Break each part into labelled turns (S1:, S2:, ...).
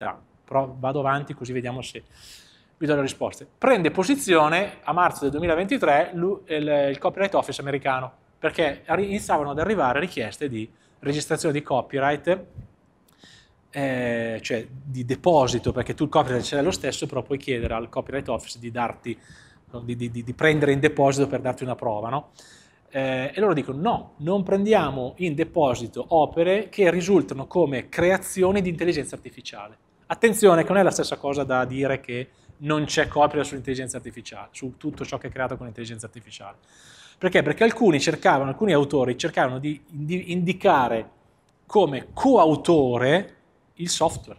S1: Ah, però vado avanti così vediamo se vi do le risposte. Prende posizione a marzo del 2023 eh, il copyright office americano, perché iniziavano ad arrivare richieste di registrazione di copyright, eh, cioè di deposito, perché tu il copyright ce l'hai lo stesso, però puoi chiedere al copyright office di, darti, di, di, di prendere in deposito per darti una prova, no? eh, e loro dicono no, non prendiamo in deposito opere che risultano come creazioni di intelligenza artificiale. Attenzione che non è la stessa cosa da dire che non c'è copia sull'intelligenza artificiale, su tutto ciò che è creato con l'intelligenza artificiale. Perché? Perché alcuni cercavano, alcuni autori cercavano di indicare come coautore il software.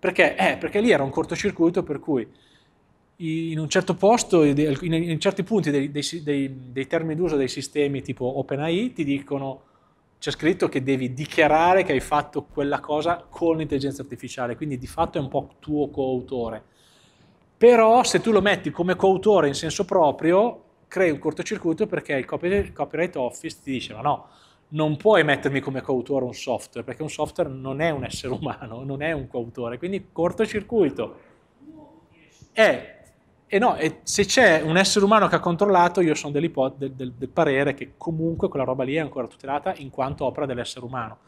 S1: Perché? Eh, perché lì era un cortocircuito per cui in un certo posto, in certi punti dei, dei, dei, dei termini d'uso dei sistemi tipo OpenAI ti dicono c'è scritto che devi dichiarare che hai fatto quella cosa con l'intelligenza artificiale, quindi di fatto è un po' tuo coautore. Però se tu lo metti come coautore in senso proprio, crei un cortocircuito perché il copyright office ti dice ma no, non puoi mettermi come coautore un software, perché un software non è un essere umano, non è un coautore, quindi cortocircuito. È e no, e se c'è un essere umano che ha controllato, io sono del, del, del parere che comunque quella roba lì è ancora tutelata in quanto opera dell'essere umano.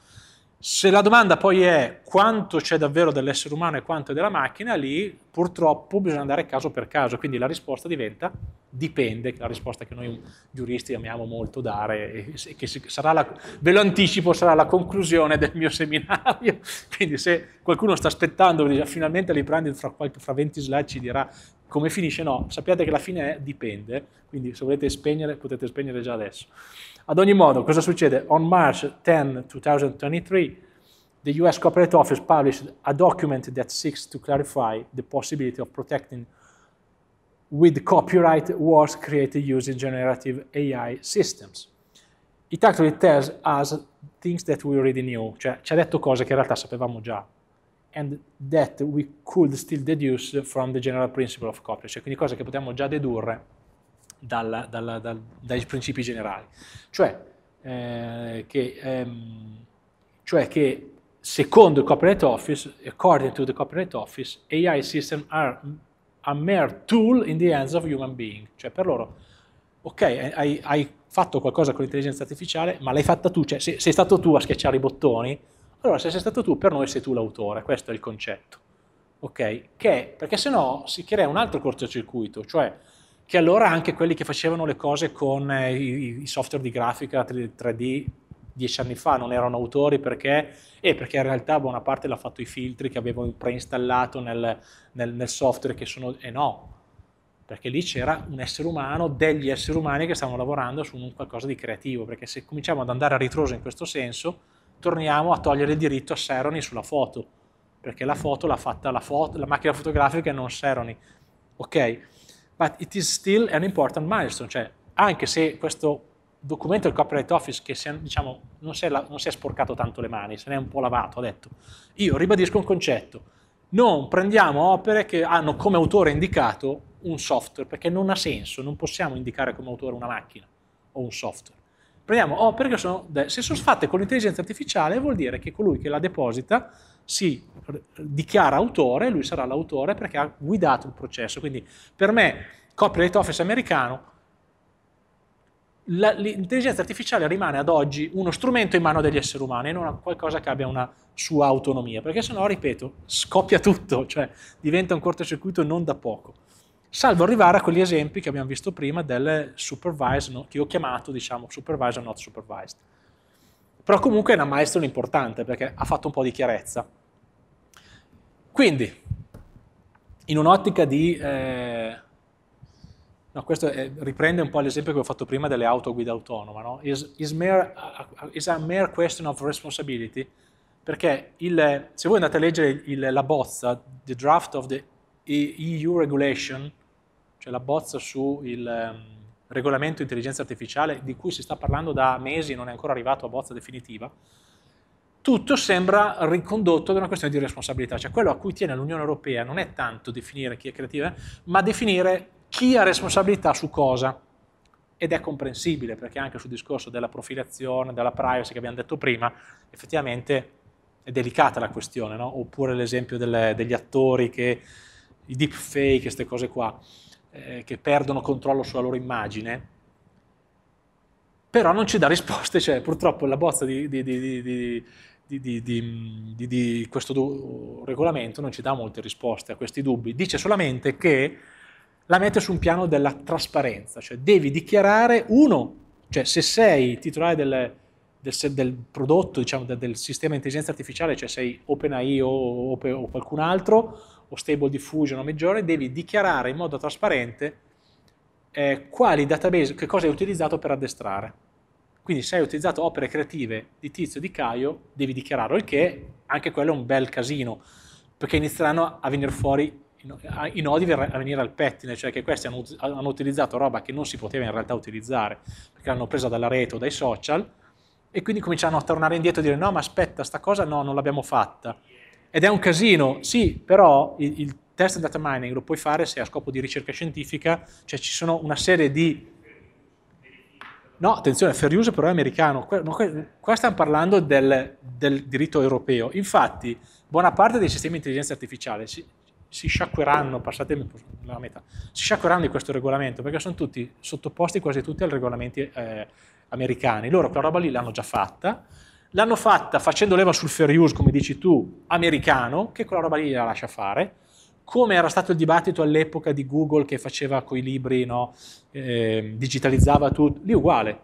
S1: Se la domanda poi è quanto c'è davvero dell'essere umano e quanto è della macchina, lì purtroppo bisogna andare caso per caso, quindi la risposta diventa dipende, la risposta che noi giuristi amiamo molto dare e che sarà la, ve lo anticipo, sarà la conclusione del mio seminario, quindi se qualcuno sta aspettando, finalmente li prendi fra, fra 20 slide ci dirà come finisce, no, sappiate che la fine è dipende, quindi se volete spegnere potete spegnere già adesso. Ad ogni modo, cosa succede? On March 10, 2023, the US Corporate Office published a document that seeks to clarify the possibility of protecting with copyright works created using generative AI systems. It actually tells us things that we already knew, cioè ci ha detto cose che in realtà sapevamo già, and that we could still deduce from the general principle of copyright, cioè quindi cose che potevamo già dedurre dalla, dalla, dal, dai principi generali. Cioè, eh, che, ehm, cioè che secondo il Copyright Office, according to the Copyright Office, AI systems are a mere tool in the hands of human being. Cioè per loro, ok, eh, hai, hai fatto qualcosa con l'intelligenza artificiale, ma l'hai fatta tu, cioè sei, sei stato tu a schiacciare i bottoni, allora se sei stato tu, per noi sei tu l'autore, questo è il concetto. Ok? Che, perché se no si crea un altro cortocircuito, cioè che allora anche quelli che facevano le cose con eh, i, i software di grafica 3D dieci anni fa non erano autori perché? Eh, perché in realtà buona parte l'ha fatto i filtri che avevo preinstallato nel, nel, nel software che sono... E eh no, perché lì c'era un essere umano, degli esseri umani che stavano lavorando su un qualcosa di creativo, perché se cominciamo ad andare a ritroso in questo senso, torniamo a togliere il diritto a Seroni sulla foto, perché la foto l'ha fatta la, foto, la macchina fotografica e non Seroni. Ok? But it is still an important milestone, cioè anche se questo documento del copyright office che se, diciamo, non, si è, non, si è sporcato tanto le mani, se ne è un po' lavato, ha detto, io ribadisco un concetto, non prendiamo opere che hanno come autore indicato un software, perché non ha senso, non possiamo indicare come autore una macchina o un software. Prendiamo opere che sono, se sono fatte con l'intelligenza artificiale vuol dire che colui che la deposita si dichiara autore, lui sarà l'autore perché ha guidato il processo, quindi per me copyright office americano la, l'intelligenza artificiale rimane ad oggi uno strumento in mano degli esseri umani e non qualcosa che abbia una sua autonomia, perché se no, ripeto, scoppia tutto, cioè diventa un cortocircuito non da poco. Salvo arrivare a quegli esempi che abbiamo visto prima del supervised, no, che ho chiamato, diciamo, supervised not supervised. Però comunque è una milestone importante perché ha fatto un po' di chiarezza. Quindi, in un'ottica di... Eh, No, questo è, riprende un po' l'esempio che ho fatto prima delle auto a guida autonoma. No? Is, is, mere, uh, is a mere question of responsibility? Perché il, se voi andate a leggere il, la bozza, the draft of the EU regulation, cioè la bozza sul um, ehm, regolamento intelligenza artificiale, di cui si sta parlando da mesi e non è ancora arrivato a bozza definitiva, tutto sembra ricondotto ad una questione di responsabilità. Cioè quello a cui tiene l'Unione Europea non è tanto definire chi è creativo, eh, ma definire chi ha responsabilità su cosa. Ed è comprensibile perché anche sul discorso della profilazione, della privacy che abbiamo detto prima, effettivamente è delicata la questione, no? oppure l'esempio delle, degli attori che i deepfake, queste cose qua, eh, che perdono controllo sulla loro immagine, però non ci dà risposte, cioè purtroppo la bozza di, di, di, di questo regolamento non ci dà molte risposte a questi dubbi, dice solamente che la mette su un piano della trasparenza, cioè devi dichiarare uno, cioè se sei titolare del, del, del prodotto, diciamo, del sistema di intelligenza artificiale, cioè sei OpenAI o, o, o qualcun altro, o Stable Diffusion o Maggiore, devi dichiarare in modo trasparente eh, quali database, che cosa hai utilizzato per addestrare. Quindi se hai utilizzato opere creative di Tizio e di Caio, devi dichiararlo, il che anche quello è un bel casino, perché inizieranno a venire fuori i nodi a venire al pettine, cioè che questi hanno, hanno, utilizzato roba che non si poteva in realtà utilizzare, perché l'hanno presa dalla rete o dai social, e quindi cominciano a tornare indietro e dire no ma aspetta, sta cosa no, non l'abbiamo fatta. Ed è un casino, sì, però il, il test data mining lo puoi fare se è a scopo di ricerca scientifica, cioè ci sono una serie di... No, attenzione, fair use però è americano, qua stiamo parlando del, del diritto europeo, infatti buona parte dei sistemi di intelligenza artificiale si sciacqueranno, passatemi la metà, si sciacqueranno di questo regolamento perché sono tutti sottoposti quasi tutti ai regolamenti eh, americani. Loro quella roba lì l'hanno già fatta, l'hanno fatta facendo leva sul fair use, come dici tu, americano, che quella roba lì la lascia fare, come era stato il dibattito all'epoca di Google che faceva coi libri, no? eh, digitalizzava tutto, lì uguale.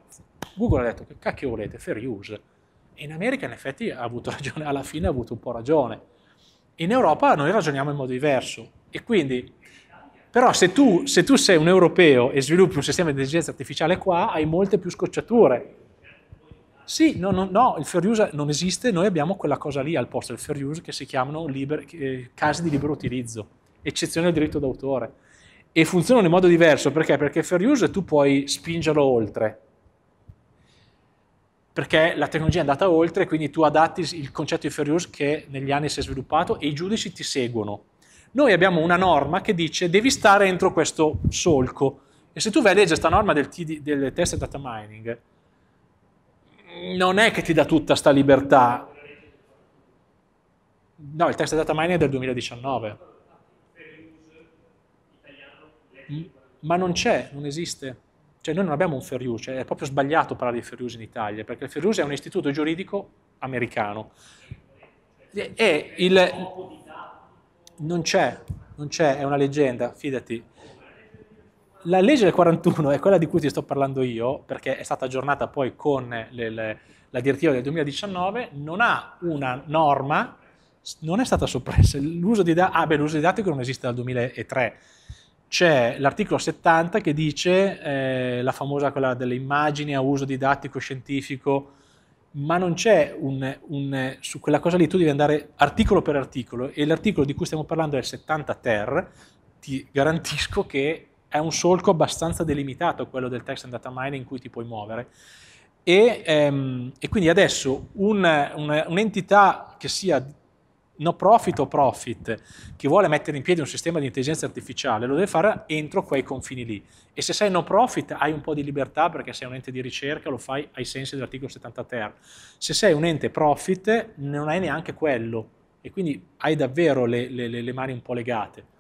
S1: Google ha detto che cacchio volete, fair use. E in America in effetti ha avuto ragione, alla fine ha avuto un po' ragione in Europa noi ragioniamo in modo diverso e quindi però se tu, se tu, sei un europeo e sviluppi un sistema di intelligenza artificiale qua, hai molte più scocciature. Sì, no, no, no, il fair use non esiste, noi abbiamo quella cosa lì al posto del fair use che si chiamano liber, eh, casi di libero utilizzo, eccezione al diritto d'autore. E funzionano in modo diverso, perché? Perché il fair use tu puoi spingerlo oltre, perché la tecnologia è andata oltre, quindi tu adatti il concetto di fair use che negli anni si è sviluppato e i giudici ti seguono. Noi abbiamo una norma che dice devi stare entro questo solco e se tu vai a leggere questa norma del, TD, del test data mining, non è che ti dà tutta questa libertà. No, il test data mining è del 2019. Ma non c'è, non esiste. Cioè noi non abbiamo un fair Ferriuse, è proprio sbagliato parlare di fair use in Italia, perché il fair use è un istituto giuridico americano. E il... Non c'è, non c'è, è una leggenda, fidati. La legge del 41 è quella di cui ti sto parlando io, perché è stata aggiornata poi con le, le, la direttiva del 2019, non ha una norma, non è stata soppressa, l'uso, dida- ah, beh, l'uso didattico non esiste dal 2003, c'è l'articolo 70 che dice eh, la famosa quella delle immagini a uso didattico scientifico, ma non c'è un, un, su quella cosa lì tu devi andare articolo per articolo e l'articolo di cui stiamo parlando è il 70 ter, ti garantisco che è un solco abbastanza delimitato quello del text and data mining in cui ti puoi muovere. E, ehm, e quindi adesso un, un'entità che sia no profit o profit, chi vuole mettere in piedi un sistema di intelligenza artificiale lo deve fare entro quei confini lì. E se sei no profit hai un po' di libertà perché sei un ente di ricerca, lo fai ai sensi dell'articolo 70 ter. Se sei un ente profit non hai neanche quello e quindi hai davvero le, le, le mani un po' legate.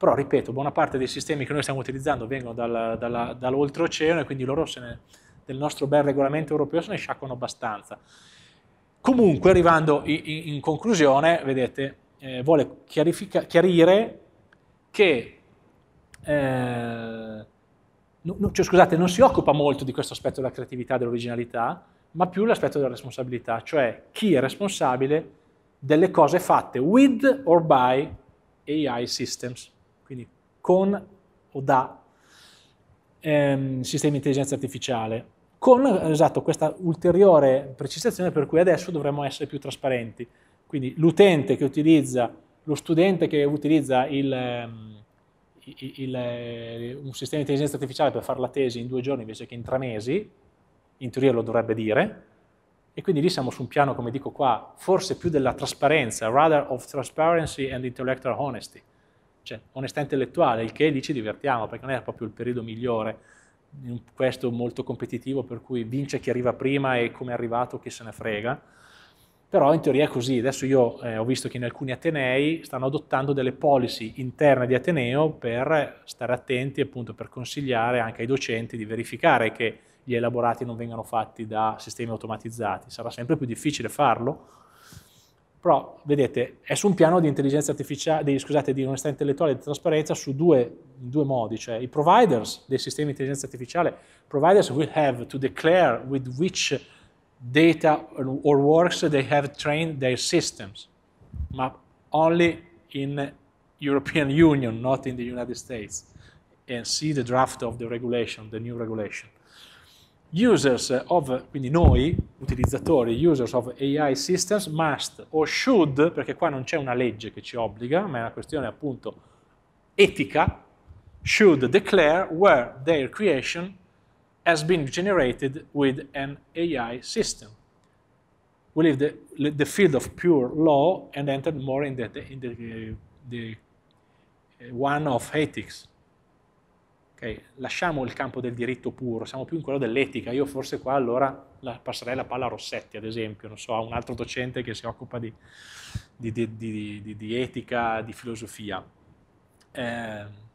S1: Però, ripeto, buona parte dei sistemi che noi stiamo utilizzando vengono dal, dalla, dall'oltreoceano e quindi loro ne, del nostro bel regolamento europeo se ne sciacquano abbastanza. Comunque, arrivando in, in conclusione, vedete, eh, vuole chiarire che eh, no, cioè, scusate, non si occupa molto di questo aspetto della creatività, dell'originalità, ma più l'aspetto della responsabilità, cioè chi è responsabile delle cose fatte with or by AI systems, quindi con o da ehm, sistemi di intelligenza artificiale con esatto, questa ulteriore precisazione per cui adesso dovremmo essere più trasparenti. Quindi l'utente che utilizza, lo studente che utilizza il, ehm, il, il, eh, un sistema di intelligenza artificiale per fare la tesi in due giorni invece che in tre mesi, in teoria lo dovrebbe dire, e quindi lì siamo su un piano, come dico qua, forse più della trasparenza, rather of transparency and intellectual honesty, cioè onestà intellettuale, il che lì ci divertiamo, perché non è proprio il periodo migliore in questo molto competitivo per cui vince chi arriva prima e come è arrivato chi se ne frega. Però in teoria è così, adesso io eh, ho visto che in alcuni Atenei stanno adottando delle policy interne di Ateneo per stare attenti appunto per consigliare anche ai docenti di verificare che gli elaborati non vengano fatti da sistemi automatizzati. Sarà sempre più difficile farlo, però, vedete, è su un piano di intelligenza artificiale, di, scusate, di onestà intellettuale e di trasparenza su due, in due modi, cioè i providers dei sistemi di intelligenza artificiale, providers will have to declare with which data or works they have trained their systems, ma only in European Union, not in the United States, and see the draft of the regulation, the new regulation. users of, quindi noi, utilizzatori, users of AI systems must or should, perché qua non c'è una legge che ci obbliga, ma è una questione appunto etica, should declare where their creation has been generated with an AI system. We leave the, the field of pure law and enter more in the, in the, the one of ethics. Okay? Lasciamo il campo del diritto puro, siamo più in quello dell'etica. Io forse qua allora la passerei la palla a Rossetti, ad esempio, non so, a un altro docente che si occupa di, di, di, di etica, di filosofia. Eh,